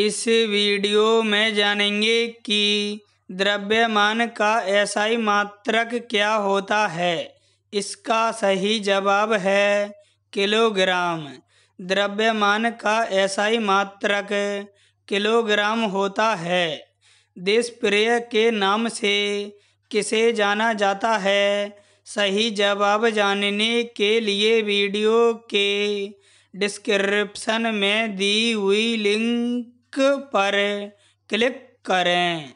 इस वीडियो में जानेंगे कि द्रव्यमान का एसआई मात्रक क्या होता है इसका सही जवाब है किलोग्राम द्रव्यमान का एसआई मात्रक किलोग्राम होता है देश प्रिय के नाम से किसे जाना जाता है सही जवाब जानने के लिए वीडियो के डिस्क्रिप्शन में दी हुई लिंक पर क्लिक करें